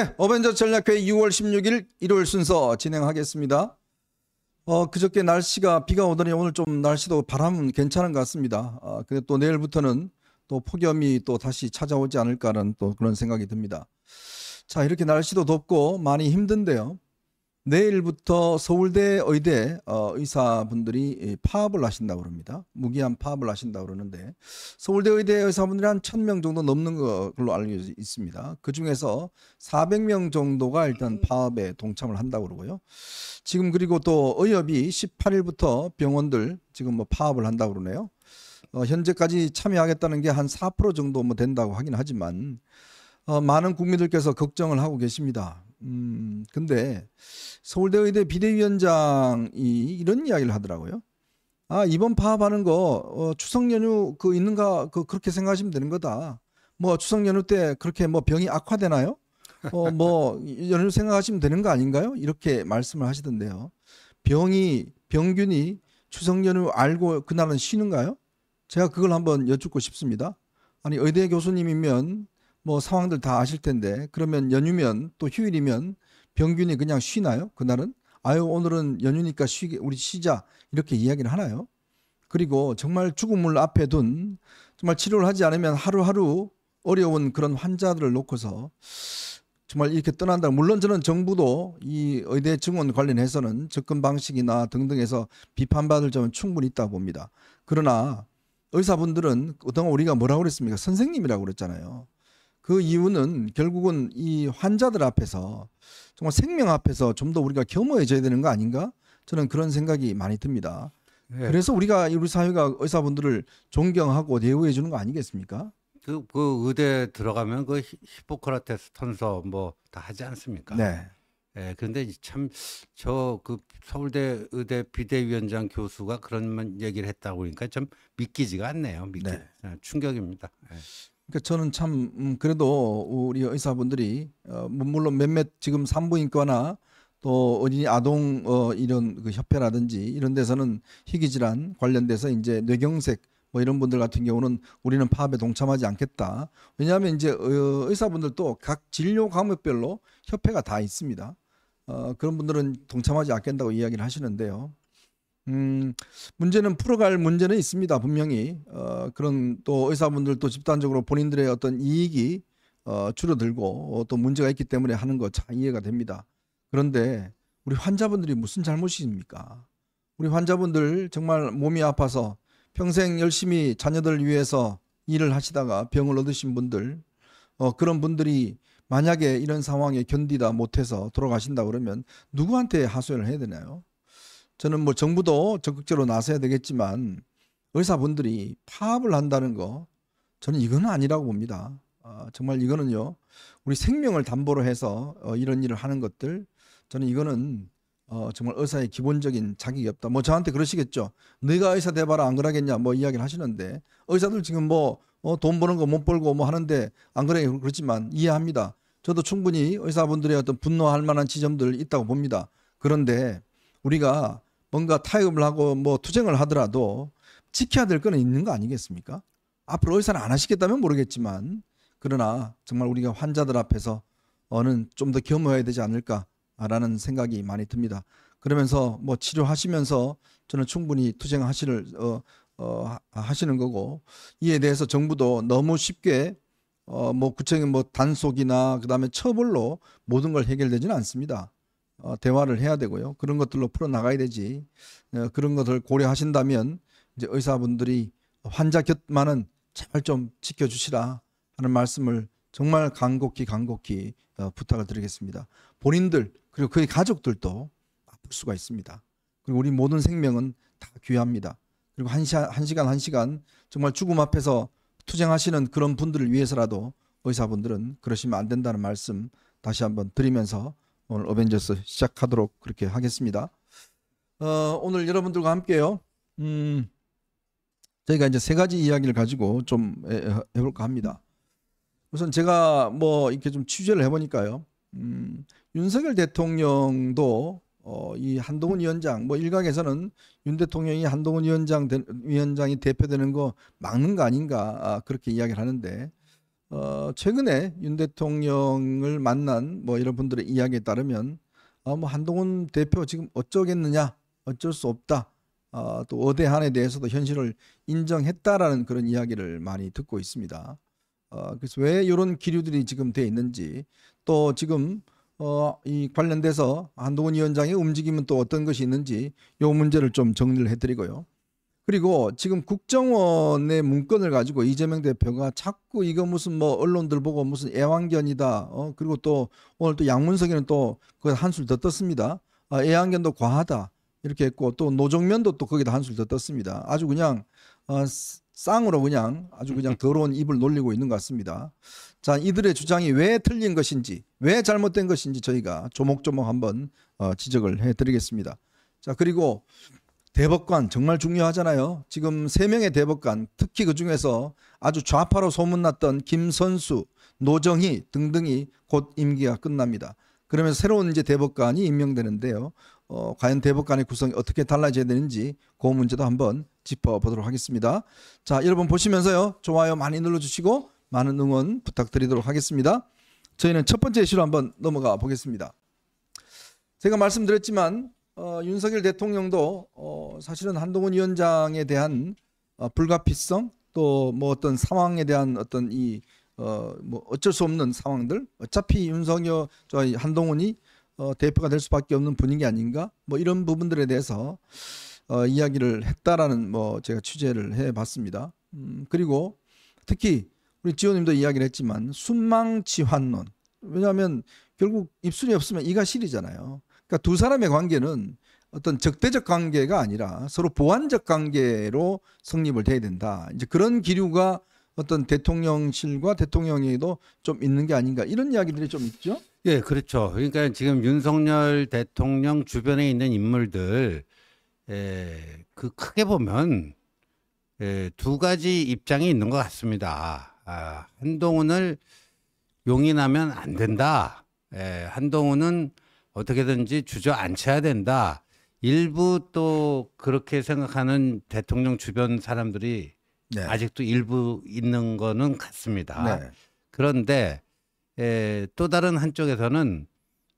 네, 어벤져 전략회 6월 16일 일요일 순서 진행하겠습니다. 어, 그저께 날씨가 비가 오더니 오늘 좀 날씨도 바람은 괜찮은 것 같습니다. 아, 근데 또 내일부터는 또 폭염이 또 다시 찾아오지 않을까라는 또 그런 생각이 듭니다. 자, 이렇게 날씨도 덥고 많이 힘든데요. 내일부터 서울대 의대 어, 의사분들이 예, 파업을 하신다고 그럽니다. 무기한 파업을 하신다고 그러는데 서울대 의대 의사분들이 한 천 명 정도 넘는 걸로 알려져 있습니다. 그중에서 사백 명 정도가 일단 네. 파업에 동참을 한다고 그러고요. 지금 그리고 또 의협이 십팔일부터 병원들 지금 뭐 파업을 한다고 그러네요. 어, 현재까지 참여하겠다는 게 한사 프로 정도 뭐 된다고 하긴 하지만 어, 많은 국민들께서 걱정을 하고 계십니다. 음, 근데 서울대 의대 비대위원장이 이런 이야기를 하더라고요. 아 이번 파업하는 거 어, 추석 연휴 그 있는가 그 그렇게 생각하시면 되는 거다. 뭐 추석 연휴 때 그렇게 뭐 병이 악화되나요? 어뭐 연휴 생각하시면 되는 거 아닌가요? 이렇게 말씀을 하시던데요. 병이 병균이 추석 연휴 알고 그날은 쉬는가요? 제가 그걸 한번 여쭙고 싶습니다. 아니 의대 교수님이면 뭐 상황들 다 아실 텐데 그러면 연휴면 또 휴일이면 병균이 그냥 쉬나요? 그날은? 아유, 오늘은 연휴니까 쉬게, 우리 쉬자. 이렇게 이야기를 하나요? 그리고 정말 죽음을 앞에 둔 정말 치료를 하지 않으면 하루하루 어려운 그런 환자들을 놓고서 정말 이렇게 떠난다. 물론 저는 정부도 이 의대 증원 관련해서는 접근 방식이나 등등에서 비판받을 점은 충분히 있다 고 봅니다. 그러나 의사분들은 그동안 우리가 뭐라고 그랬습니까? 선생님이라고 그랬잖아요. 그 이유는 결국은 이 환자들 앞에서 정말 생명 앞에서 좀 더 우리가 겸허해져야 되는 거 아닌가? 저는 그런 생각이 많이 듭니다. 네. 그래서 우리가 우리 사회가 의사분들을 존경하고 대우해 주는 거 아니겠습니까? 그, 그 의대 들어가면 그 히포크라테스 탄서 뭐 다 하지 않습니까? 네. 예, 그런데 참 저 그 서울대 의대 비대위원장 교수가 그런 얘기를 했다고 그러니까 참 믿기지가 않네요. 믿기 네. 네 충격입니다. 예. 그러니까 저는 참 음, 그래도 우리 의사분들이 어, 뭐 물론 몇몇 지금 산부인과나 또 어린이 아동 어, 이런 그 협회라든지 이런 데서는 희귀 질환 관련돼서 이제 뇌경색 뭐 이런 분들 같은 경우는 우리는 파업에 동참하지 않겠다. 왜냐하면 이제 어, 의사분들도 각 진료 과목별로 협회가 다 있습니다. 어, 그런 분들은 동참하지 않겠다고 이야기를 하시는데요. 음, 문제는 풀어갈 문제는 있습니다. 분명히 어, 그런 또 의사분들도 집단적으로 본인들의 어떤 이익이 어, 줄어들고 어, 또 문제가 있기 때문에 하는 거 잘 이해가 됩니다. 그런데 우리 환자분들이 무슨 잘못이십니까? 우리 환자분들 정말 몸이 아파서 평생 열심히 자녀들 위해서 일을 하시다가 병을 얻으신 분들 어, 그런 분들이 만약에 이런 상황에 견디다 못해서 돌아가신다 그러면 누구한테 하소연을 해야 되나요? 저는 뭐 정부도 적극적으로 나서야 되겠지만 의사분들이 파업을 한다는 거 저는 이거는 아니라고 봅니다. 어, 정말 이거는요 우리 생명을 담보로 해서 어, 이런 일을 하는 것들 저는 이거는 어, 정말 의사의 기본적인 자격이 없다. 뭐 저한테 그러시겠죠. 네가 의사 돼봐라 안 그러겠냐 뭐 이야기를 하시는데 의사들 지금 뭐돈 뭐 버는 거 못 벌고 뭐 하는데 안 그래 그렇지만 이해합니다. 저도 충분히 의사분들의 어떤 분노할 만한 지점들 있다고 봅니다. 그런데 우리가 뭔가 타협을 하고 뭐 투쟁을 하더라도 지켜야 될 거는 있는 거 아니겠습니까? 앞으로 의사를안 하시겠다면 모르겠지만 그러나 정말 우리가 환자들 앞에서 어는 좀 더 겸허해야 되지 않을까라는 생각이 많이 듭니다. 그러면서 뭐 치료하시면서 저는 충분히 투쟁하시를 어, 어, 하시는 거고 이에 대해서 정부도 너무 쉽게 어, 뭐구청의뭐 뭐 단속이나 그다음에 처벌로 모든 걸 해결되지는 않습니다. 어, 대화를 해야 되고요. 그런 것들로 풀어나가야 되지. 어, 그런 것을 고려하신다면 이제 의사분들이 환자 곁만은 제발 좀 지켜주시라 하는 말씀을 정말 간곡히 간곡히 어, 부탁을 드리겠습니다. 본인들 그리고 그의 가족들도 아플 수가 있습니다. 그리고 우리 모든 생명은 다 귀합니다. 그리고 한, 시, 한 시간 한 시간 정말 죽음 앞에서 투쟁하시는 그런 분들을 위해서라도 의사분들은 그러시면 안 된다는 말씀 다시 한번 드리면서 오늘 어벤져스 시작하도록 그렇게 하겠습니다. 어, 오늘 여러분들과 함께요. 음, 저희가 이제 세 가지 이야기를 가지고 좀 해볼까 합니다. 우선 제가 뭐 이렇게 좀 취재를 해보니까요. 음, 윤석열 대통령도 어, 이 한동훈 위원장 뭐 일각에서는 윤 대통령이 한동훈 위원장 위원장이 대표되는 거 막는 거 아닌가 아, 그렇게 이야기를 하는데 어, 최근에 윤 대통령을 만난 뭐 이런 분들의 이야기에 따르면 어, 뭐 한동훈 대표 지금 어쩌겠느냐 어쩔 수 없다 어, 또 어대한에 대해서도 현실을 인정했다라는 그런 이야기를 많이 듣고 있습니다. 어, 그래서 왜 이런 기류들이 지금 돼 있는지 또 지금 어, 이 관련돼서 한동훈 위원장의 움직임은 또 어떤 것이 있는지 이 문제를 좀 정리를 해드리고요. 그리고 지금 국정원의 문건을 가지고 이재명 대표가 자꾸 이거 무슨 뭐 언론들 보고 무슨 애완견이다. 어, 그리고 또 오늘 또 양문석이는 또 그 한술 더 떴습니다. 아, 애완견도 과하다. 이렇게 했고 또 노정면도 또 거기다 한술 더 떴습니다. 아주 그냥 어, 쌍으로 그냥 아주 그냥 더러운 입을 놀리고 있는 것 같습니다. 자, 이들의 주장이 왜 틀린 것인지, 왜 잘못된 것인지 저희가 조목조목 한번 어, 지적을 해 드리겠습니다. 자, 그리고 대법관 정말 중요하잖아요. 지금 세명의 대법관 특히 그중에서 아주 좌파로 소문났던 김선수, 노정희 등등이 곧 임기가 끝납니다. 그러면 새로운 이제 대법관이 임명되는데요. 어, 과연 대법관의 구성이 어떻게 달라져야 되는지 그 문제도 한번 짚어보도록 하겠습니다. 자, 여러분 보시면서요. 좋아요 많이 눌러주시고 많은 응원 부탁드리도록 하겠습니다. 저희는 첫 번째 이슈로 한번 넘어가 보겠습니다. 제가 말씀드렸지만 어, 윤석열 대통령도 어, 사실은 한동훈 위원장에 대한 어, 불가피성 또 뭐 어떤 상황에 대한 어떤 이 어, 뭐 어쩔 수 없는 상황들 어차피 윤석열 저 한동훈이 어, 대표가 될 수밖에 없는 분위기 아닌가 뭐 이런 부분들에 대해서 어, 이야기를 했다라는 뭐 제가 취재를 해봤습니다. 음, 그리고 특히 우리 지호님도 이야기를 했지만 순망치환론 왜냐하면 결국 입술이 없으면 이가 시리잖아요. 그러니까 두 사람의 관계는 어떤 적대적 관계가 아니라 서로 보완적 관계로 성립을 해야 된다. 이제 그런 기류가 어떤 대통령실과 대통령에도 좀 있는 게 아닌가 이런 이야기들이 좀 있죠. 예, 그렇죠. 그러니까 지금 윤석열 대통령 주변에 있는 인물들 에, 예, 그 크게 보면 에, 예, 두 가지 입장이 있는 것 같습니다. 아, 한동훈을 용인하면 안 된다. 에, 예, 한동훈은 어떻게든지 주저앉혀야 된다. 일부 또 그렇게 생각하는 대통령 주변 사람들이 네. 아직도 일부 있는 거는 같습니다. 네. 그런데 에, 또 다른 한쪽에서는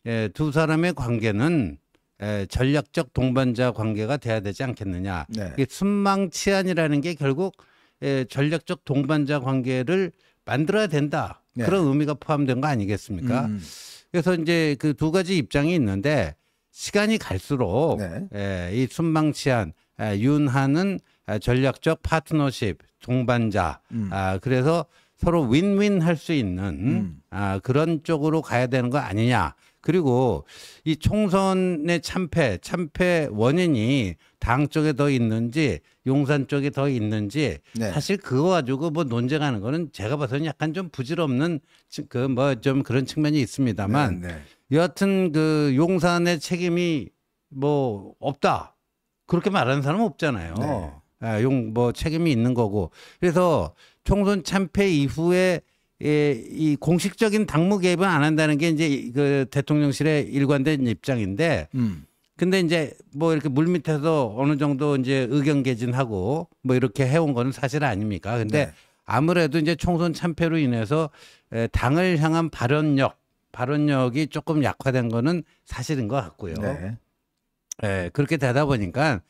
에, 두 사람의 관계는 에, 전략적 동반자 관계가 돼야 되지 않겠느냐. 네. 이게 순망치안이라는 게 결국 에, 전략적 동반자 관계를 만들어야 된다. 네. 그런 의미가 포함된 거 아니겠습니까? 음. 그래서 이제 그 두 가지 입장이 있는데 시간이 갈수록 네. 예, 이순방치한 예, 윤하는 아, 전략적 파트너십 동반자 음. 아, 그래서 서로 윈윈 할 수 있는 음. 아, 그런 쪽으로 가야 되는 거 아니냐 그리고 이 총선의 참패, 참패 원인이 당 쪽에 더 있는지 용산 쪽에 더 있는지 네. 사실 그거 가지고 뭐 논쟁하는 거는 제가 봐서는 약간 좀 부질없는 그 뭐 좀 그런 측면이 있습니다만 네, 네. 여하튼 그 용산의 책임이 뭐 없다 그렇게 말하는 사람은 없잖아요. 네. 아, 용뭐 책임이 있는 거고 그래서 총선 참패 이후에 예, 이 공식적인 당무 개입은 안 한다는 게 이제 그 대통령실의 일관된 입장인데 음. 근데 이제 뭐 이렇게 물 밑에서 어느 정도 이제 의견 개진하고 뭐 이렇게 해온 거는 사실 아닙니까? 근데 네. 아무래도 이제 총선 참패로 인해서 당을 향한 발언력, 발언력이 조금 약화된 거는 사실인 것 같고요. 네. 네 그렇게 되다 보니까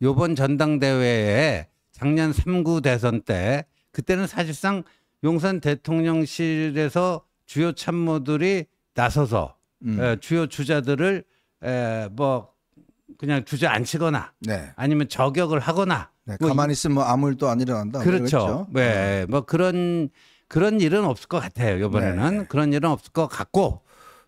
요번 전당대회에 작년 3구 대선 때 그때는 사실상 용산 대통령실에서 주요 참모들이 나서서 음. 에, 주요 주자들을 에, 뭐 그냥 주저앉히거나 네. 아니면 저격을 하거나 네, 뭐 가만히 있으면 뭐 아무 일도 안 일어난다. 뭐 그렇죠. 네. 네. 뭐 그런 그런 일은 없을 것 같아요. 이번에는 네. 그런 일은 없을 것 같고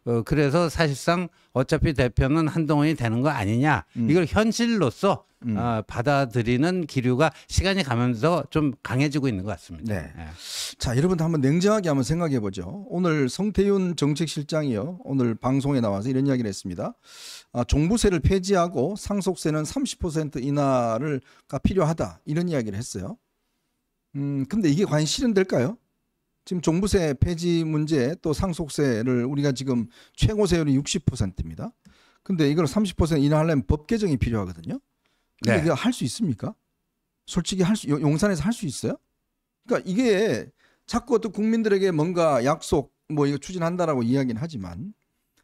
어, 그래서 사실상 어차피 대표는 한동훈이 되는 거 아니냐 음. 이걸 현실로서 음. 어, 받아들이는 기류가 시간이 가면서 좀 강해지고 있는 것 같습니다. 네. 네. 자, 여러분도 한번 냉정하게 한번 생각해 보죠. 오늘 성태윤 정책실장이요. 오늘 방송에 나와서 이런 이야기를 했습니다. 아, 종부세를 폐지하고 상속세는 30%인하가 필요하다. 이런 이야기를 했어요. 음, 근데 이게 과연 실현될까요? 지금 종부세 폐지 문제 또 상속세를 우리가 지금 최고 세율이 60%입니다. 근데 이걸 30% 인하하려면 법 개정이 필요하거든요. 근데 네. 이거 할수 있습니까? 솔직히 할 수, 용산에서 할 수 있어요? 그러니까 이게 자꾸 어떤 국민들에게 뭔가 약속 뭐 이거 추진한다라고 이야기는 하지만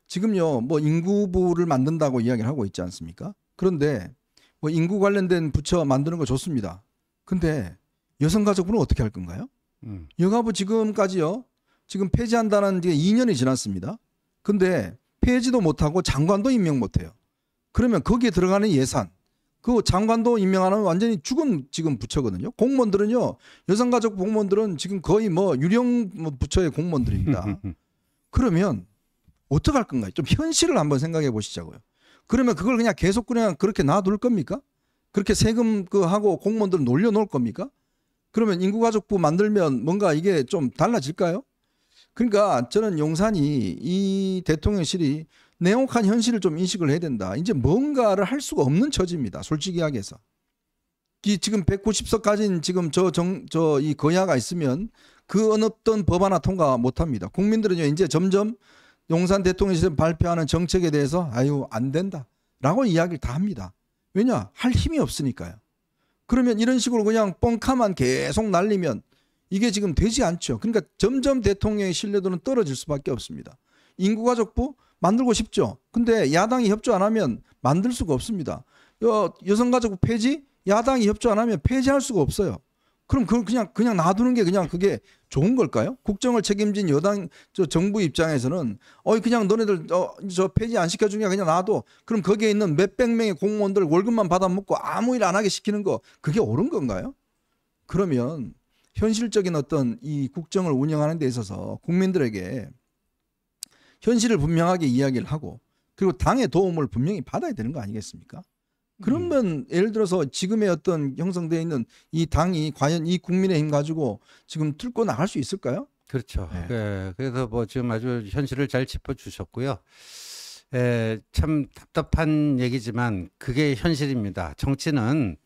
지금요 뭐 인구부를 만든다고 이야기를 하고 있지 않습니까? 그런데 뭐 인구 관련된 부처 만드는 거 좋습니다. 근데 여성가족부는 어떻게 할 건가요? 음. 여가부 지금까지요 지금 폐지한다는 게 2년이 지났습니다. 근데 폐지도 못하고 장관도 임명 못해요. 그러면 거기에 들어가는 예산 그 장관도 임명하는 완전히 죽은 지금 부처거든요. 공무원들은요. 여성가족 공무원들은 지금 거의 뭐 유령 뭐 부처의 공무원들입니다. 그러면 어떡할 건가요? 좀 현실을 한번 생각해 보시자고요. 그러면 그걸 그냥 계속 그냥 그렇게 놔둘 겁니까? 그렇게 세금 그 하고 공무원들 놀려 놓을 겁니까? 그러면 인구가족부 만들면 뭔가 이게 좀 달라질까요? 그러니까 저는 용산이 이 대통령실이 냉혹한 현실을 좀 인식을 해야 된다. 이제 뭔가를 할 수가 없는 처지입니다. 솔직히 이야기해서. 지금 190석 까지는 지금 저정저 이 거야가 있으면 그 어느 어떤 법 하나 통과 못 합니다. 국민들은요 이제 점점 용산 대통령실에 발표하는 정책에 대해서 아유 안 된다라고 이야기를 다 합니다. 왜냐 할 힘이 없으니까요. 그러면 이런 식으로 그냥 뻥카만 계속 날리면 이게 지금 되지 않죠. 그러니까 점점 대통령의 신뢰도는 떨어질 수밖에 없습니다. 인구가족부 만들고 싶죠. 근데 야당이 협조 안 하면 만들 수가 없습니다. 여, 성가족부 폐지 야당이 협조 안 하면 폐지할 수가 없어요. 그럼 그걸 그냥 그냥 놔두는 게 그냥 그게 좋은 걸까요? 국정을 책임진 여당 저 정부 입장에서는 어이 그냥 너네들 어, 저 폐지 안 시켜주냐 그냥 놔둬. 그럼 거기에 있는 몇 백 명의 공무원들 월급만 받아먹고 아무 일 안 하게 시키는 거 그게 옳은 건가요? 그러면 현실적인 어떤 이 국정을 운영하는 데 있어서 국민들에게 현실을 분명하게 이야기를 하고 그리고 당의 도움을 분명히 받아야 되는 거 아니겠습니까? 그러면 음. 예를 들어서 지금의 어떤 형성되어 있는 이 당이 과연 이 국민의힘 가지고 지금 뚫고 나갈 수 있을까요? 그렇죠. 네. 네. 그래서 뭐 지금 아주 현실을 잘 짚어 주셨고요. 에, 참 답답한 얘기지만 그게 현실입니다. 정치는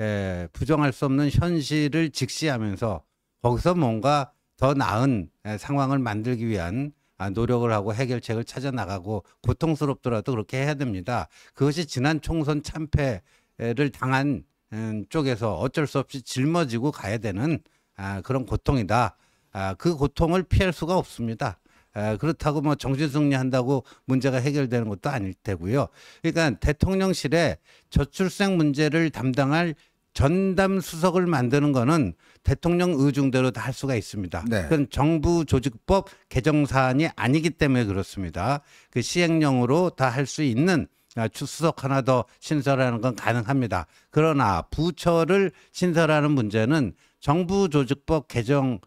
에, 부정할 수 없는 현실을 직시하면서 거기서 뭔가 더 나은 에, 상황을 만들기 위한 아, 노력을 하고 해결책을 찾아 나가고 고통스럽더라도 그렇게 해야 됩니다. 그것이 지난 총선 참패를 당한 음, 쪽에서 어쩔 수 없이 짊어지고 가야 되는 아, 그런 고통이다. 아, 그 고통을 피할 수가 없습니다. 그렇다고 뭐 정신승리한다고 문제가 해결되는 것도 아닐 테고요. 그러니까 대통령실에 저출생 문제를 담당할 전담 수석을 만드는 거는 대통령 의중대로 다 할 수가 있습니다. 네. 그건 정부 조직법 개정 사안이 아니기 때문에 그렇습니다. 그 시행령으로 다 할 수 있는 아, 추수석 하나 더 신설하는 건 가능합니다. 그러나 부처를 신설하는 문제는 정부 조직법 개정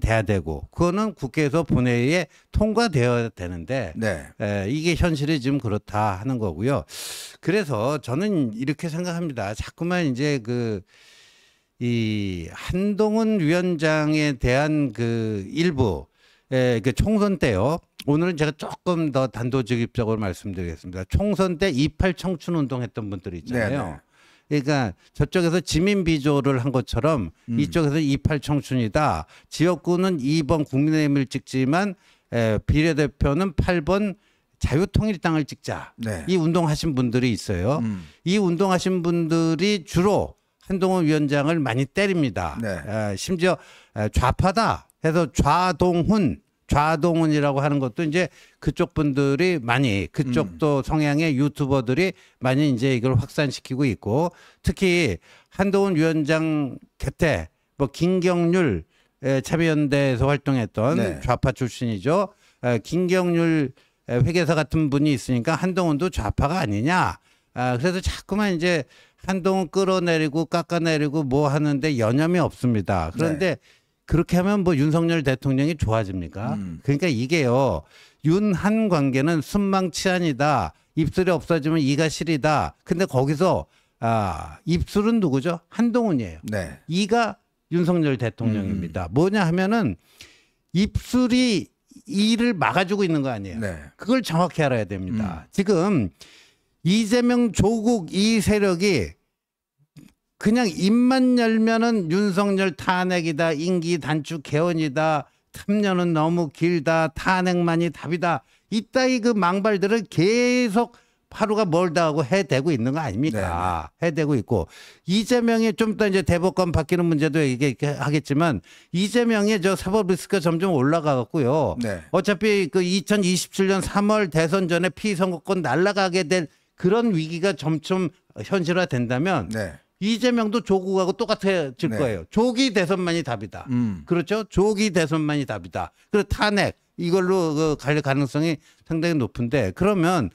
돼야 되고 그거는 국회에서 본회의에 통과되어야 되는데 네. 에, 이게 현실이 지금 그렇다 하는 거고요. 그래서 저는 이렇게 생각합니다. 자꾸만 이제 그 이 한동훈 위원장에 대한 그 일부 에, 그 총선 때요. 오늘은 제가 조금 더 단도직입적으로 말씀드리겠습니다. 총선 때28 청춘 운동했던 분들 있잖아요. 네네. 네. 그러니까 저쪽에서 지민 비조를 한 것처럼 음. 이쪽에서 이팔 청춘이다. 지역구는 2번 국민의힘을 찍지만 에, 비례대표는 8번 자유통일당을 찍자. 네. 이 운동하신 분들이 있어요. 음. 이 운동하신 분들이 주로 한동훈 위원장을 많이 때립니다. 네. 에, 심지어 에, 좌파다 해서 좌동훈 좌동훈이라고 하는 것도 이제 그쪽 분들이 많이 그쪽도 음. 성향의 유튜버들이 많이 이제 이걸 확산시키고 있고 특히 한동훈 위원장 곁에 뭐 김경률 참여연대에서 활동했던 네. 좌파 출신이죠. 김경률 회계사 같은 분이 있으니까 한동훈도 좌파가 아니냐. 아, 그래서 자꾸만 이제 한동훈 끌어내리고 깎아내리고 뭐 하는데 여념이 없습니다. 그런데 네. 그렇게 하면 뭐 윤석열 대통령이 좋아집니까? 음. 그러니까 이게요. 윤한 관계는 순망치안이다. 입술이 없어지면 이가 시리다. 근데 거기서 아, 입술은 누구죠? 한동훈이에요. 네. 이가 윤석열 대통령입니다. 음. 뭐냐 하면은 입술이 이를 막아주고 있는 거 아니에요. 네. 그걸 정확히 알아야 됩니다. 음. 지금 이재명 조국 이 세력이 그냥 입만 열면은 윤석열 탄핵이다, 임기 단축 개헌이다, 탐년은 너무 길다, 탄핵만이 답이다. 이따위 그 망발들을 계속 하루가 멀다 하고 해대고 있는 거 아닙니까? 네. 네. 해대고 있고 이재명이 좀더 이제 대법관 바뀌는 문제도 얘기하겠지만 이재명의 저 사법 리스크가 점점 올라가갖고요. 네. 어차피 그 2027년 3월 대선 전에 피선거권 날라가게 될 그런 위기가 점점 현실화된다면 네. 이재명도 조국하고 똑같아질 네. 거예요. 조기 대선만이 답이다. 음. 그렇죠? 조기 대선만이 답이다. 그리고 탄핵 이걸로 그갈 가능성이 상당히 높은데 그러면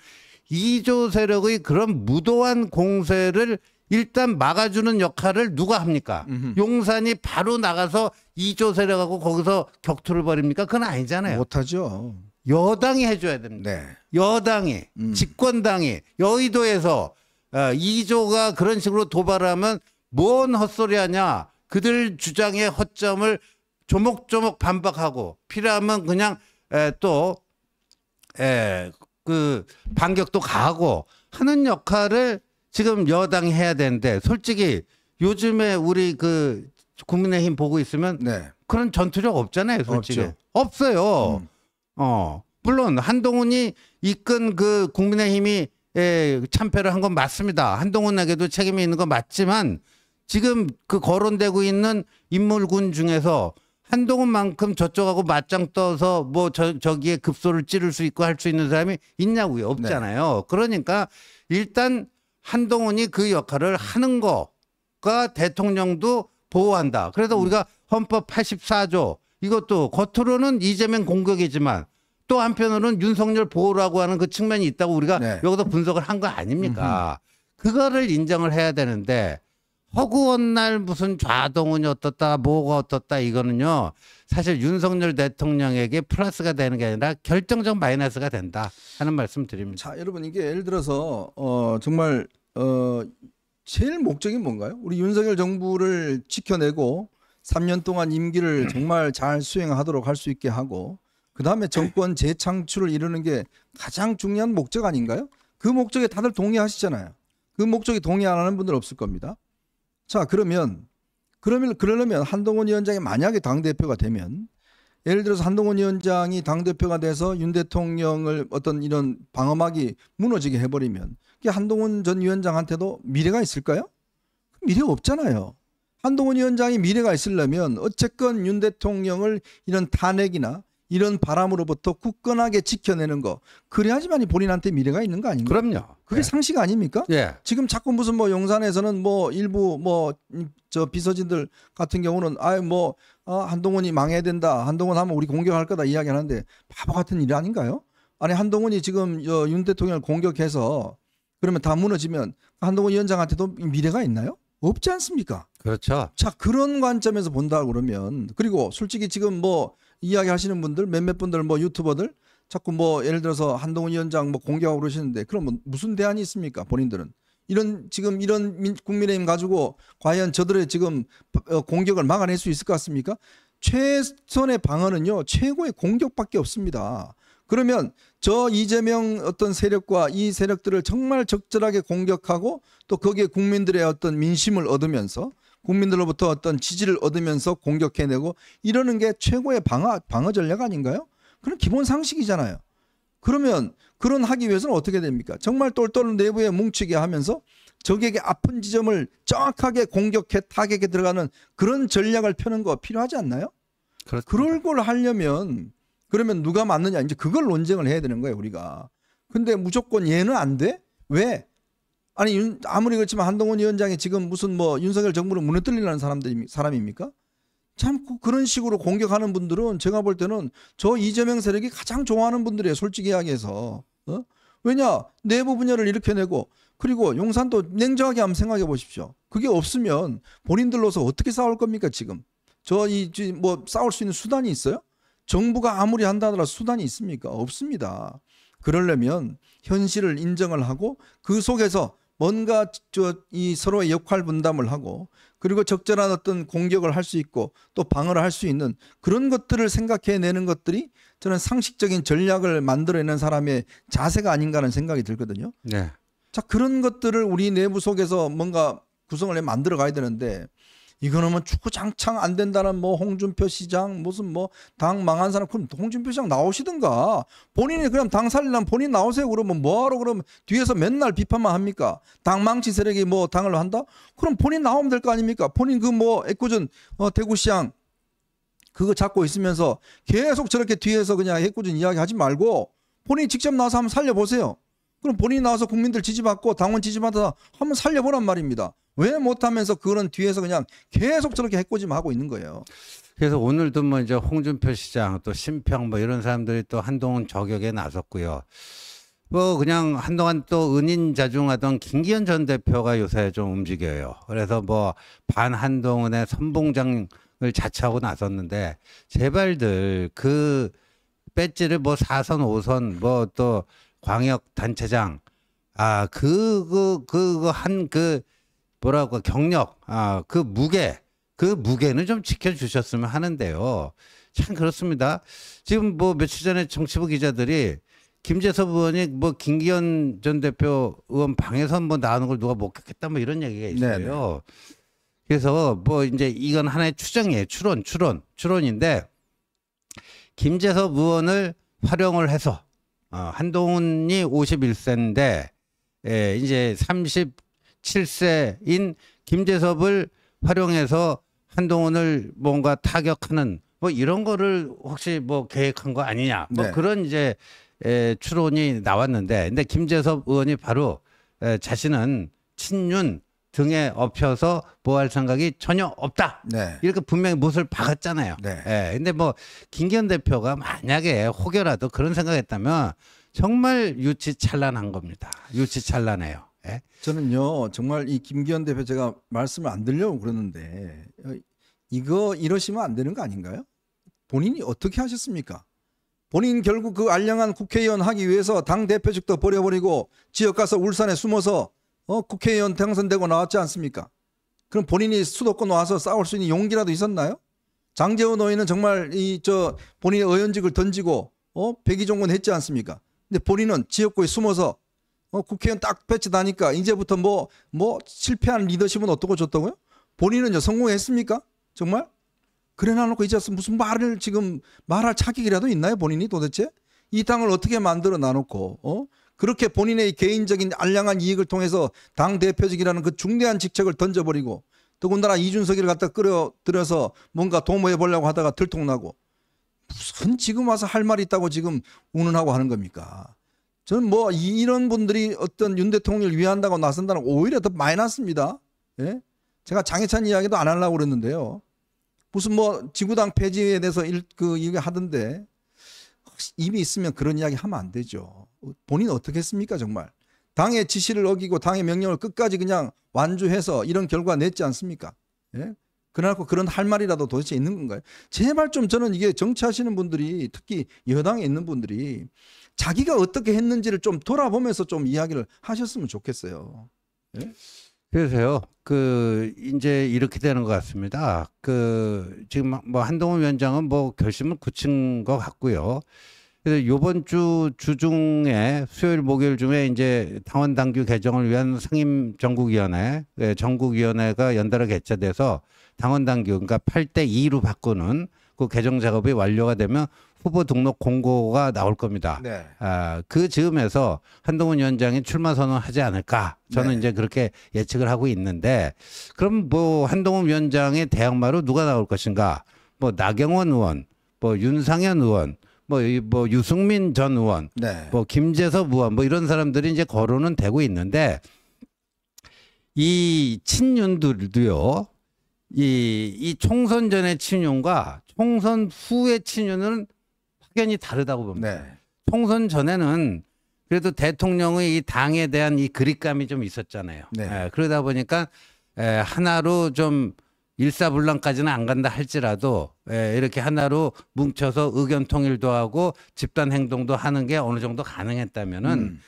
이조 세력의 그런 무도한 공세를 일단 막아주는 역할을 누가 합니까? 음흠. 용산이 바로 나가서 이조 세력하고 거기서 격투를 벌입니까? 그건 아니잖아요. 못하죠. 여당이 해줘야 됩니다. 네. 여당이, 음. 집권당이 여의도에서 어, 이조가 그런 식으로 도발하면 뭔 헛소리하냐 그들 주장의 허점을 조목조목 반박하고 필요하면 그냥 또그 반격도 가하고 하는 역할을 지금 여당이 해야 되는데 솔직히 요즘에 우리 그 국민의힘 보고 있으면 네. 그런 전투력 없잖아요 솔직히 없죠. 없어요 음. 어 물론 한동훈이 이끈 그 국민의힘이 예, 참패를 한 건 맞습니다. 한동훈에게도 책임이 있는 건 맞지만 지금 그 거론되고 있는 인물군 중에서 한동훈만큼 저쪽하고 맞짱 떠서 뭐 저, 저기에 급소를 찌를 수 있고 할 수 있는 사람이 있냐고요. 없잖아요. 네. 그러니까 일단 한동훈이 그 역할을 하는 거가 대통령도 보호한다. 그래서 음. 우리가 헌법 84조 이것도 겉으로는 이재명 공격이지만 또 한편으로는 윤석열 보호라고 하는 그 측면이 있다고 우리가 네. 여기서 분석을 한 거 아닙니까? 음흠. 그거를 인정을 해야 되는데 허구원 날 무슨 좌동은이 어떻다 뭐가 어떻다 이거는요 사실 윤석열 대통령에게 플러스가 되는 게 아니라 결정적 마이너스가 된다 하는 말씀 드립니다. 자 여러분 이게 예를 들어서 어 정말 어 제일 목적이 뭔가요? 우리 윤석열 정부를 지켜내고 3년 동안 임기를 정말 잘 수행하도록 할 수 있게 하고 그다음에 정권 재창출을 이루는 게 가장 중요한 목적 아닌가요? 그 목적에 다들 동의하시잖아요. 그 목적에 동의 안 하는 분들 없을 겁니다. 자, 그러면 그러면 그러려면 한동훈 위원장이 만약에 당 대표가 되면 예를 들어서 한동훈 위원장이 당 대표가 돼서 윤 대통령을 어떤 이런 방어막이 무너지게 해버리면 그게 한동훈 전 위원장한테도 미래가 있을까요? 미래 가 없잖아요. 한동훈 위원장이 미래가 있으려면 어쨌건 윤 대통령을 이런 탄핵이나 이런 바람으로부터 굳건하게 지켜내는 거 그래야지만이 본인한테 미래가 있는 거 아닌가? 그럼요. 그게 예. 상식 아닙니까? 예. 지금 자꾸 무슨 뭐 용산에서는 뭐 일부 뭐 저 비서진들 같은 경우는 아뭐 어, 한동훈이 망해야 된다. 한동훈 하면 우리 공격할 거다 이야기하는데 바보 같은 일 아닌가요? 아니 한동훈이 지금 윤 대통령을 공격해서 그러면 다 무너지면 한동훈 위원장한테도 미래가 있나요? 없지 않습니까? 그렇죠. 자 그런 관점에서 본다 그러면 그리고 솔직히 지금 뭐 이야기하시는 분들 몇몇 분들 뭐 유튜버들 자꾸 뭐 예를 들어서 한동훈 위원장 뭐 공격하고 그러시는데 그러면 뭐 무슨 대안이 있습니까 본인들은 이런 지금 이런 국민의힘 가지고 과연 저들의 지금 어, 공격을 막아낼 수 있을 것 같습니까? 최선의 방어는요 최고의 공격밖에 없습니다. 그러면 저 이재명 어떤 세력과 이 세력들을 정말 적절하게 공격하고 또 거기에 국민들의 어떤 민심을 얻으면서 국민들로부터 어떤 지지를 얻으면서 공격해내고 이러는 게 최고의 방어, 방어 전략 아닌가요? 그런 기본 상식이잖아요. 그러면 그런 하기 위해서는 어떻게 됩니까? 정말 똘똘 내부에 뭉치게 하면서 적에게 아픈 지점을 정확하게 공격해 타격에 들어가는 그런 전략을 펴는 거 필요하지 않나요? 그렇습니다. 그럴 걸 하려면 그러면 누가 맞느냐 이제 그걸 논쟁을 해야 되는 거예요 우리가. 근데 무조건 얘는 안 돼? 왜? 아니 윤, 아무리 그렇지만 한동훈 위원장이 지금 무슨 뭐 윤석열 정부를 무너뜨리라는 사람들 사람입니까? 참 그, 그런 식으로 공격하는 분들은 제가 볼 때는 저 이재명 세력이 가장 좋아하는 분들이에요. 솔직히 이야기해서. 어? 왜냐 내부 분열을 일으켜내고 그리고 용산도 냉정하게 한번 생각해 보십시오. 그게 없으면 본인들로서 어떻게 싸울 겁니까 지금? 저 이 뭐 싸울 수 있는 수단이 있어요? 정부가 아무리 한다 하더라도 수단이 있습니까? 없습니다. 그러려면 현실을 인정을 하고 그 속에서 뭔가 저 이 서로의 역할 분담을 하고 그리고 적절한 어떤 공격을 할 수 있고 또 방어를 할 수 있는 그런 것들을 생각해내는 것들이 저는 상식적인 전략을 만들어내는 사람의 자세가 아닌가 하는 생각이 들거든요. 네. 자 그런 것들을 우리 내부 속에서 뭔가 구성을 만들어 가야 되는데 이거는 뭐 축구 장창 안 된다는 뭐 홍준표 시장 무슨 뭐 당 망한 사람 그럼 홍준표 시장 나오시든가 본인이 그럼당 살리면 본인 나오세요 그러면 뭐하러 그러면 뒤에서 맨날 비판만 합니까 당 망치 세력이 뭐 당을 한다 그럼 본인 나오면 될 거 아닙니까 본인 그 뭐 애꿎은 어, 대구시장 그거 잡고 있으면서 계속 저렇게 뒤에서 그냥 애꿎은 이야기 하지 말고 본인이 직접 나와서 한번 살려보세요 그럼 본인이 나와서 국민들 지지받고 당원 지지받아 한번 살려보란 말입니다 왜 못하면서 그거는 뒤에서 그냥 계속 저렇게 해꼬지하고 만 있는 거예요. 그래서 오늘도 뭐 이제 홍준표 시장 또 심평 뭐 이런 사람들이 또 한동훈 저격에 나섰고요. 뭐 그냥 한동안 또 은인자중하던 김기현 전 대표가 요새 좀 움직여요. 그래서 뭐 반 한동훈의 선봉장을 자처하고 나섰는데 제발들 그 배지를 뭐 4선, 5선 뭐 또 광역 단체장 아 그거 그거 한그 뭐라고 경력, 아, 그 무게, 그 무게는 좀 지켜주셨으면 하는데요. 참 그렇습니다. 지금 뭐 며칠 전에 정치부 기자들이 김재섭 의원이 뭐 김기현 전 대표 의원 방에서 뭐 나오는 걸 누가 목격했다 뭐 이런 얘기가 있어요. 네네. 네. 그래서 뭐 이제 이건 하나의 추정이에요. 추론, 추론, 추론인데 김재섭 의원을 활용을 해서 어, 한동훈이 51세인데 예, 이제 30 7세인 김재섭을 활용해서 한동훈을 뭔가 타격하는 뭐 이런 거를 혹시 뭐 계획한 거 아니냐 뭐 네. 그런 이제 에, 추론이 나왔는데 근데 김재섭 의원이 바로 에, 자신은 친윤 등에 업혀서 보호할 생각이 전혀 없다. 네. 이렇게 분명히 못을 박았잖아요. 네. 예. 근데 뭐 김기현 대표가 만약에 혹여라도 그런 생각했다면 정말 유치찬란한 겁니다. 유치찬란해요. 예? 저는요 정말 이 김기현 대표 제가 말씀을 안 들려고 그러는데 어, 이거 이러시면 안 되는 거 아닌가요? 본인이 어떻게 하셨습니까? 본인 결국 그 알량한 국회의원 하기 위해서 당 대표직도 버려버리고 지역 가서 울산에 숨어서 어, 국회의원 당선되고 나왔지 않습니까? 그럼 본인이 수도권 와서 싸울 수 있는 용기라도 있었나요? 장재원 의원은 정말 이 저 본인의 의원직을 던지고 어 백의종군 했지 않습니까? 근데 본인은 지역구에 숨어서 어, 국회의원 딱 배치 다니까 이제부터 뭐, 뭐 실패한 리더십은 어떻게줬다고요 본인은요, 성공했습니까? 정말? 그래 놔놓고 이제 무슨 말을 지금 말할 자격이라도 있나요? 본인이 도대체? 이 당을 어떻게 만들어 놔놓고, 어? 그렇게 본인의 개인적인 알량한 이익을 통해서 당 대표직이라는 그 중대한 직책을 던져버리고 더군다나 이준석이를 갖다 끌어들여서 뭔가 도모해 보려고 하다가 들통나고 무슨 지금 와서 할 말이 있다고 지금 운운하고 하는 겁니까? 저는 뭐 이런 분들이 어떤 윤 대통령을 위한다고 나선다는 오히려 더 마이너스입니다. 예? 제가 장해찬 이야기도 안 하려고 그랬는데요. 무슨 뭐 지구당 폐지에 대해서 일, 그 이게 하던데 입이 있으면 그런 이야기 하면 안 되죠. 본인 어떻게 했습니까 정말? 당의 지시를 어기고 당의 명령을 끝까지 그냥 완주해서 이런 결과 냈지 않습니까? 예? 그래놓고 그런 할 말이라도 도대체 있는 건가요? 제발 좀 저는 이게 정치하시는 분들이 특히 여당에 있는 분들이 자기가 어떻게 했는지를 좀 돌아보면서 좀 이야기를 하셨으면 좋겠어요. 예? 그래서요, 그, 이제 이렇게 되는 것 같습니다. 그, 지금 뭐 한동훈 위원장은 뭐 결심을 굳힌 것 같고요. 그래서 요번 주 주중에 수요일 목요일 중에 이제 당원 당규 개정을 위한 상임 전국위원회, 예, 전국위원회가 연달아 개최돼서 당원당 규 그러니까 8대 2로 바꾸는 그 개정 작업이 완료가 되면 후보 등록 공고가 나올 겁니다. 네. 아, 그 즈음에서 한동훈 위원장이 출마 선언하지 않을까 저는 네. 이제 그렇게 예측을 하고 있는데 그럼 뭐 한동훈 위원장의 대항마로 누가 나올 것인가? 뭐 나경원 의원, 뭐 윤상현 의원, 뭐, 뭐 유승민 전 의원, 네. 뭐 김재섭 의원, 뭐 이런 사람들이 이제 거론은 되고 있는데 이 친윤들도요. 이, 이 총선 전의 친윤과 총선 후의 친윤은 확연히 다르다고 봅니다. 네. 총선 전에는 그래도 대통령의 이 당에 대한 이 그립감이 좀 있었잖아요. 네. 예, 그러다 보니까 에, 예, 하나로 좀 일사불란까지는 안 간다 할지라도 에, 예, 이렇게 하나로 뭉쳐서 의견 통일도 하고 집단 행동도 하는 게 어느 정도 가능했다면은 음.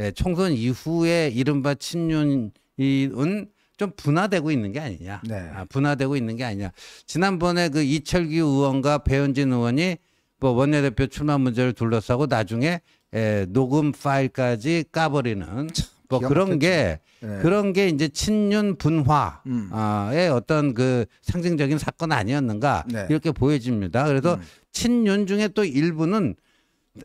예, 총선 이후에 이른바 친윤은 좀 분화되고 있는 게 아니냐. 네. 아, 분화되고 있는 게 아니냐. 지난번에 그 이철규 의원과 배현진 의원이 뭐 원내대표 출마 문제를 둘러싸고 나중에 에, 녹음 파일까지 까버리는 뭐 그런 게 네. 그런 게 이제 친윤 분화의 음. 아, 어떤 그 상징적인 사건 아니었는가 네. 이렇게 보여집니다. 그래서 음. 친윤 중에 또 일부는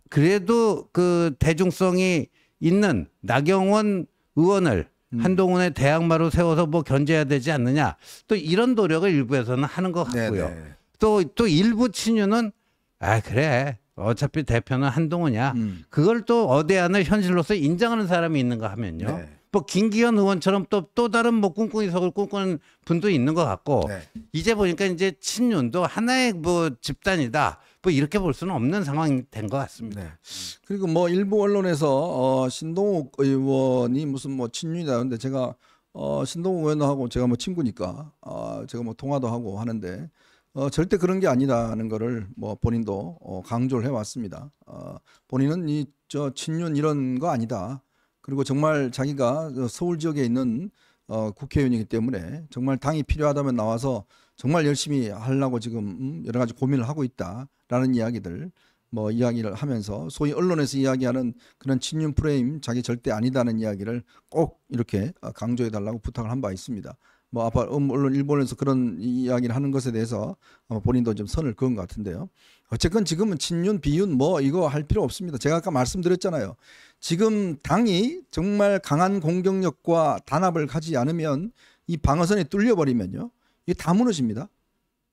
그래도 그 대중성이 있는 나경원 의원을 음. 한동훈의 대학마로 세워서 뭐 견제해야 되지 않느냐 또 이런 노력을 일부에서는 하는 것 네, 같고요. 또또 네. 또 일부 친윤은 아 그래 어차피 대표는 한동훈이야. 음. 그걸 또 어대안을 현실로서 인정하는 사람이 있는가 하면요. 네. 뭐 김기현 의원처럼 또또 또 다른 뭐 꿍꿍이 석을 꿈꾸는 분도 있는 것 같고 네. 이제 보니까 이제 친윤도 하나의 뭐 집단이다 뭐 이렇게 볼 수는 없는 상황이 된 것 같습니다. 네. 그리고 뭐 일부 언론에서 어, 신동욱 의원이 무슨 뭐 친윤이다 는데 제가 어, 신동욱 의원하고 제가 뭐 친구니까 어, 제가 뭐 통화도 하고 하는데 어, 절대 그런 게 아니라는 거를 뭐 본인도 어, 강조를 해왔습니다. 어, 본인은 이 저 친윤 이런 거 아니다. 그리고 정말 자기가 서울 지역에 있는 어, 국회의원이기 때문에 정말 당이 필요하다면 나와서 정말 열심히 하려고 지금 음, 여러 가지 고민을 하고 있다라는 이야기들 뭐 이야기를 하면서 소위 언론에서 이야기하는 그런 친윤 프레임 자기 절대 아니다는 이야기를 꼭 이렇게 어, 강조해 달라고 부탁을 한 바 있습니다. 뭐 아빠 언론 일본에서 그런 이야기를 하는 것에 대해서 아마 어, 본인도 좀 선을 그은 것 같은데요. 어쨌건 지금은 친윤 비윤 뭐 이거 할 필요 없습니다. 제가 아까 말씀드렸잖아요. 지금 당이 정말 강한 공격력과 단합을 가지 않으면 이 방어선이 뚫려버리면요. 이게 다 무너집니다.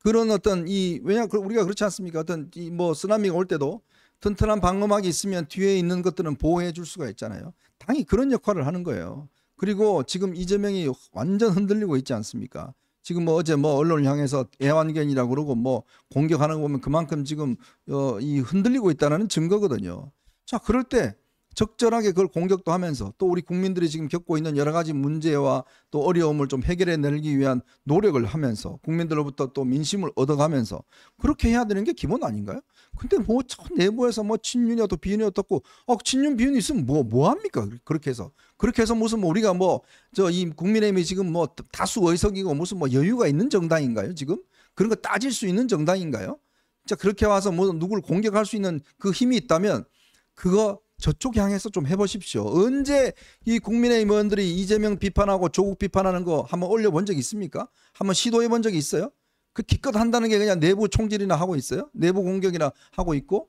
그런 어떤 이 왜냐 그 우리가 그렇지 않습니까? 어떤 이뭐 쓰나미가 올 때도 튼튼한 방어막이 있으면 뒤에 있는 것들은 보호해 줄 수가 있잖아요. 당이 그런 역할을 하는 거예요. 그리고 지금 이재명이 완전 흔들리고 있지 않습니까? 지금 뭐 어제 뭐 언론을 향해서 애완견이라고 그러고 뭐 공격하는 거 보면 그만큼 지금 어, 이 흔들리고 있다는 증거거든요. 자, 그럴 때 적절하게 그걸 공격도 하면서 또 우리 국민들이 지금 겪고 있는 여러 가지 문제와 또 어려움을 좀 해결해 내기 위한 노력을 하면서 국민들로부터 또 민심을 얻어가면서 그렇게 해야 되는 게 기본 아닌가요? 근데 뭐 내부에서 뭐 친윤이 어떻고 비윤이 어떻고 어 친윤 비윤이 있으면 뭐뭐 뭐 합니까? 그렇게 해서 그렇게 해서 무슨 뭐 우리가 뭐 저 이 국민의힘이 지금 뭐 다수 의석이고 무슨 뭐 여유가 있는 정당인가요? 지금 그런 거 따질 수 있는 정당인가요? 자 그렇게 와서 뭐누구를 공격할 수 있는 그 힘이 있다면 그거 저쪽 향해서 좀 해보십시오. 언제 이국민의 의원들이 이재명 비판하고 조국 비판하는 거 한번 올려본 적 있습니까? 한번 시도해본 적이 있어요? 그 기껏 한다는 게 그냥 내부 총질이나 하고 있어요? 내부 공격이나 하고 있고?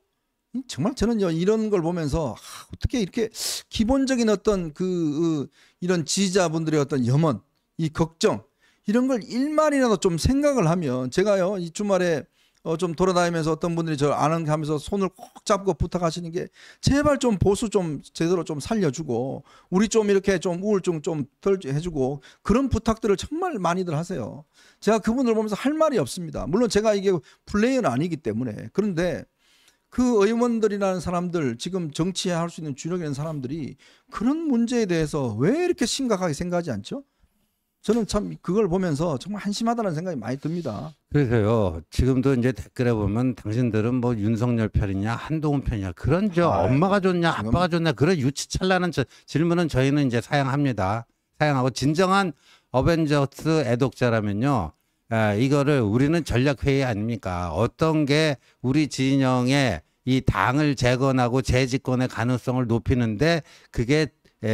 정말 저는요, 이런 걸 보면서 어떻게 이렇게 기본적인 어떤 그, 어, 이런 지지자분들의 어떤 염원, 이 걱정, 이런 걸일말이라도좀 생각을 하면 제가요, 이 주말에 어, 좀 돌아다니면서 어떤 분들이 저 아는 하면서 손을 꼭 잡고 부탁하시는 게 제발 좀 보수 좀 제대로 좀 살려주고 우리 좀 이렇게 좀 우울증 좀 덜 해주고 그런 부탁들을 정말 많이들 하세요. 제가 그분을 보면서 할 말이 없습니다. 물론 제가 이게 플레이는 아니기 때문에 그런데 그 의원들이라는 사람들 지금 정치에 할 수 있는 주력인 사람들이 그런 문제에 대해서 왜 이렇게 심각하게 생각하지 않죠? 저는 참 그걸 보면서 정말 한심하다는 생각이 많이 듭니다. 그래서요. 지금도 이제 댓글에 보면 당신들은 뭐 윤석열 편이냐 한동훈 편이냐 그런 저 아유, 엄마가 좋냐 아빠가 좋냐 그런 유치찬란한 저, 질문은 저희는 이제 사양합니다. 사양하고 진정한 어벤져스 애독자라면요. 에, 아, 이거를 우리는 전략회의 아닙니까? 어떤 게 우리 진영의 이 당을 재건하고 재집권의 가능성을 높이는데 그게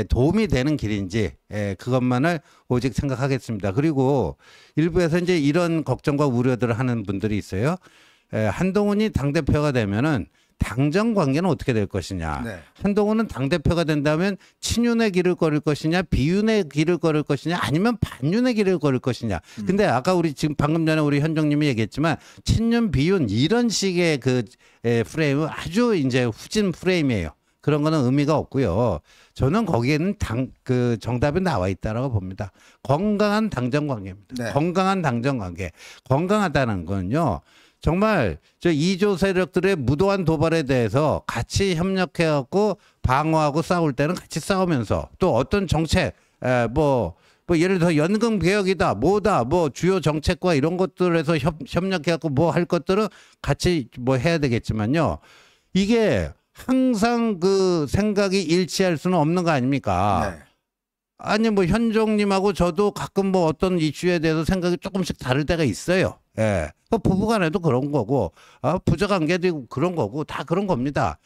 도움이 되는 길인지 그것만을 오직 생각하겠습니다. 그리고 일부에서 이제 이런 걱정과 우려들을 하는 분들이 있어요. 한동훈이 당 대표가 되면은 당정 관계는 어떻게 될 것이냐. 네. 한동훈은 당대표가 된다면 친윤의 길을 걸을 것이냐, 비윤의 길을 걸을 것이냐, 아니면 반윤의 길을 걸을 것이냐. 음. 근데 아까 우리 지금 방금 전에 우리 현정님이 얘기했지만 친윤, 비윤 이런 식의 그 프레임은 아주 이제 후진 프레임이에요. 그런 거는 의미가 없고요. 저는 거기에는 당 그 정답이 나와 있다라고 봅니다. 건강한 당정 관계입니다. 네. 건강한 당정 관계. 건강하다는 거는요. 정말 저 이조 세력들의 무도한 도발에 대해서 같이 협력해 갖고 방어하고 싸울 때는 같이 싸우면서 또 어떤 정책 에뭐 뭐 예를 들어 연금 개혁이다 뭐다 뭐 주요 정책과 이런 것들에서 협, 협력해 갖고 뭐 할 것들은 같이 뭐 해야 되겠지만요. 이게 항상 그 생각이 일치할 수는 없는 거 아닙니까? 네. 아니 뭐 현종님하고 저도 가끔 뭐 어떤 이슈에 대해서 생각이 조금씩 다를 때가 있어요. 예. 그 부부간에도 그런 거고 아, 부자 관계도 그런 거고 다 그런 겁니다.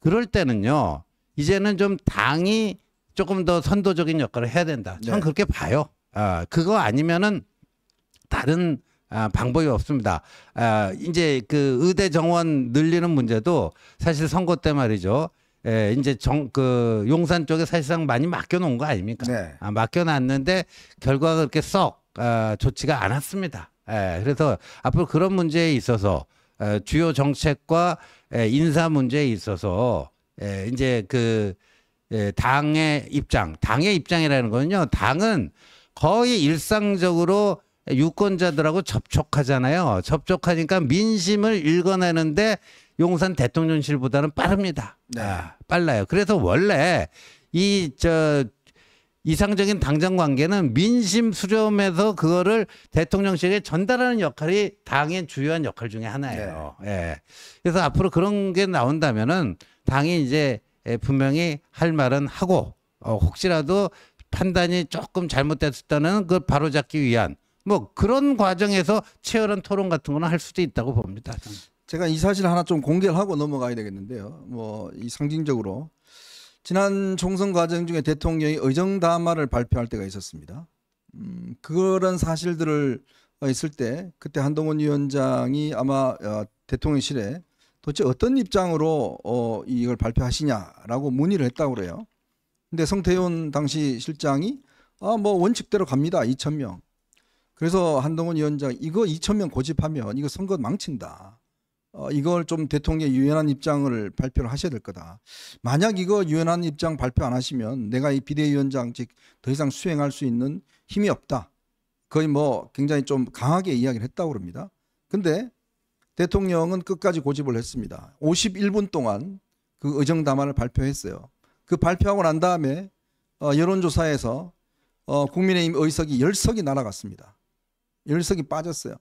그럴 때는요. 이제는 좀 당이 조금 더 선도적인 역할을 해야 된다. 저는 네. 그렇게 봐요. 아, 그거 아니면은 다른 아, 방법이 없습니다. 아, 이제 그 의대 정원 늘리는 문제도 사실 선거 때 말이죠. 예, 이제 정, 그 용산 쪽에 사실상 많이 맡겨놓은 거 아닙니까? 네. 아, 맡겨놨는데 결과가 그렇게 썩 아, 좋지가 않았습니다. 예, 그래서 앞으로 그런 문제에 있어서 에, 아, 주요 정책과 에, 예, 인사 문제에 있어서 에, 예, 이제 그 에, 예, 당의 입장, 당의 입장이라는 거는요, 당은 거의 일상적으로 유권자들하고 접촉하잖아요. 접촉하니까 민심을 읽어내는데 용산 대통령실보다는 빠릅니다. 네. 아, 빨라요. 그래서 원래 이 저 이상적인 당정 관계는 민심 수렴에서 그거를 대통령실에 전달하는 역할이 당의 주요한 역할 중에 하나예요. 네. 예. 그래서 앞으로 그런 게 나온다면은 당이 이제 분명히 할 말은 하고 어, 혹시라도 판단이 조금 잘못됐을 때는 그걸 바로잡기 위한 뭐 그런 과정에서 치열한 토론 같은 거는 할 수도 있다고 봅니다. 저는. 제가 이 사실 하나 좀 공개를 하고 넘어가야 되겠는데요. 뭐 이 상징적으로 지난 총선 과정 중에 대통령이 의정 담화를 발표할 때가 있었습니다. 음, 그런 사실들을 있을 때 그때 한동훈 위원장이 아마 어, 대통령실에 도대체 어떤 입장으로 어, 이걸 발표하시냐라고 문의를 했다고 그래요. 근데 성태윤 당시 실장이 아, 뭐 원칙대로 갑니다. 2천명 그래서 한동훈 위원장 이거 2천 명 고집하면 이거 선거 망친다. 어, 이걸 좀 대통령의 유연한 입장을 발표를 하셔야 될 거다. 만약 이거 유연한 입장 발표 안 하시면 내가 이 비대위원장 직더 이상 수행할 수 있는 힘이 없다. 거의 뭐 굉장히 좀 강하게 이야기를 했다고 그럽니다. 근데 대통령은 끝까지 고집을 했습니다. 51분 동안 그 의정담화를 발표했어요. 그 발표하고 난 다음에 어, 여론조사에서 어, 국민의힘 의석이 10석이 날아갔습니다. 열석이 빠졌어요.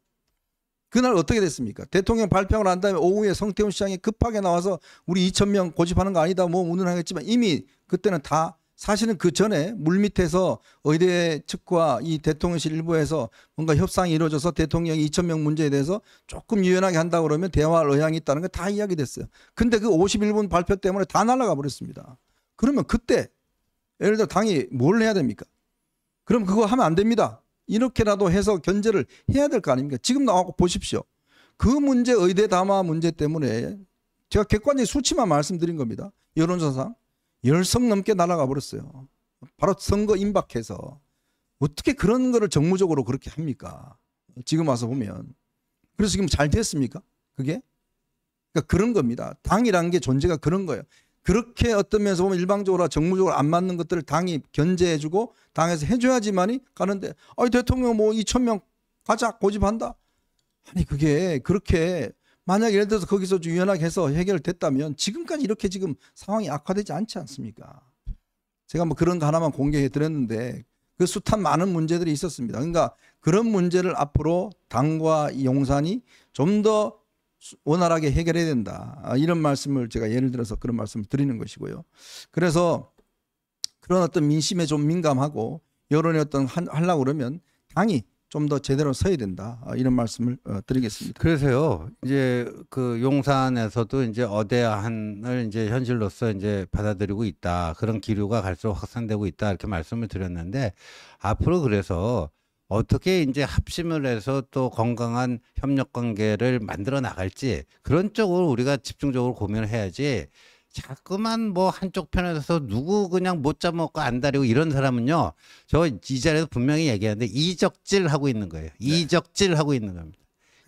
그날 어떻게 됐습니까? 대통령 발표를 한 다음에 오후에 성태훈 시장이 급하게 나와서 우리 2천 명 고집하는 거 아니다 뭐 운운하겠지만 이미 그때는 다 사실은 그 전에 물밑에서 의대 측과 이 대통령실 일부에서 뭔가 협상이 이루어져서 대통령이 2천 명 문제에 대해서 조금 유연하게 한다 고 그러면 대화할 의향이 있다는 게다 이야기됐어요. 근데 그 51분 발표 때문에 다 날아가 버렸습니다. 그러면 그때 예를 들어 당이 뭘 해야 됩니까? 그럼 그거 하면 안 됩니다. 이렇게라도 해서 견제를 해야 될 거 아닙니까? 지금 나와고 보십시오. 그 문제 의대 담화 문제 때문에 제가 객관적인 수치만 말씀드린 겁니다. 여론조사상 열성 넘게 날아가 버렸어요. 바로 선거 임박해서 어떻게 그런 거를 정무적으로 그렇게 합니까? 지금 와서 보면 그래서 지금 잘 됐습니까? 그게 그러니까 그런 겁니다. 당이란 게 존재가 그런 거예요. 그렇게 어떤 면에서 보면 일방적으로 정무적으로 안 맞는 것들을 당이 견제해주고 당에서 해줘야지만이 가는데 아니 대통령 뭐 2천 명 가자 고집한다 아니 그게 그렇게 만약 예를 들어서 거기서 유연하게 해서 해결됐다면 지금까지 이렇게 지금 상황이 악화되지 않지 않습니까? 제가 뭐 그런 거 하나만 공개해 드렸는데 그 숱한 많은 문제들이 있었습니다. 그러니까 그런 문제를 앞으로 당과 용산이 좀더 원활하게 해결해야 된다. 아, 이런 말씀을 제가 예를 들어서 그런 말씀을 드리는 것이고요. 그래서 그런 어떤 민심에 좀 민감하고 여론의 어떤 하려고 그러면 당이 좀 더 제대로 서야 된다. 아, 이런 말씀을 어, 드리겠습니다. 그래서요. 이제 그 용산에서도 이제 어대한을 이제 현실로서 이제 받아들이고 있다. 그런 기류가 갈수록 확산되고 있다. 이렇게 말씀을 드렸는데 앞으로 그래서 어떻게 이제 합심을 해서 또 건강한 협력 관계를 만들어 나갈지 그런 쪽으로 우리가 집중적으로 고민을 해야지 자꾸만 뭐 한쪽 편에서 누구 그냥 못 잡먹고 안달이고 이런 사람은요 저 이 자리에서 분명히 얘기하는데 이적질 하고 있는 거예요 네. 이적질 하고 있는 겁니다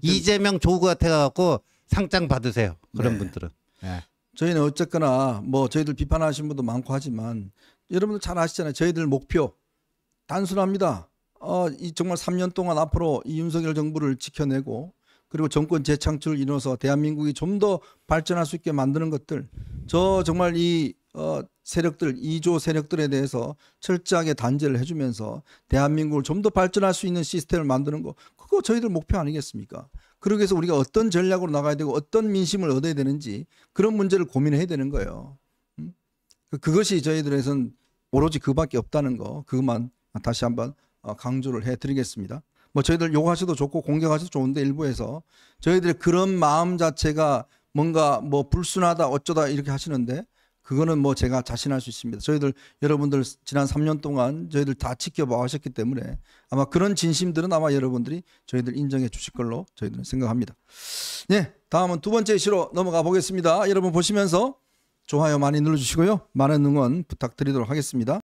이재명 조국 같아갖고 상장 받으세요 그런 네. 분들은 네. 저희는 어쨌거나 뭐 저희들 비판하시는 분도 많고 하지만 여러분들 잘 아시잖아요 저희들 목표 단순합니다 어, 이 정말 3년 동안 앞으로 이 윤석열 정부를 지켜내고 그리고 정권 재창출을 이뤄서 대한민국이 좀 더 발전할 수 있게 만드는 것들 저 정말 이 어, 세력들 이조 세력들에 대해서 철저하게 단죄를 해주면서 대한민국을 좀 더 발전할 수 있는 시스템을 만드는 거 그거 저희들 목표 아니겠습니까? 그러기 위해서 우리가 어떤 전략으로 나가야 되고 어떤 민심을 얻어야 되는지 그런 문제를 고민해야 되는 거예요. 음? 그, 그것이 저희들에선 오로지 그밖에 없다는 거 그것만 다시 한번 어, 강조를 해드리겠습니다. 뭐 저희들 욕하셔도 좋고 공격하셔도 좋은데 일부에서 저희들의 그런 마음 자체가 뭔가 뭐 불순하다 어쩌다 이렇게 하시는데 그거는 뭐 제가 자신할 수 있습니다. 저희들 여러분들 지난 3년 동안 저희들 다지켜봐하셨기 때문에 아마 그런 진심들은 아마 여러분들이 저희들 인정해 주실 걸로 저희들은 생각합니다. 예, 다음은 두 번째 시로 넘어가 보겠습니다. 여러분 보시면서 좋아요 많이 눌러주시고요. 많은 응원 부탁드리도록 하겠습니다.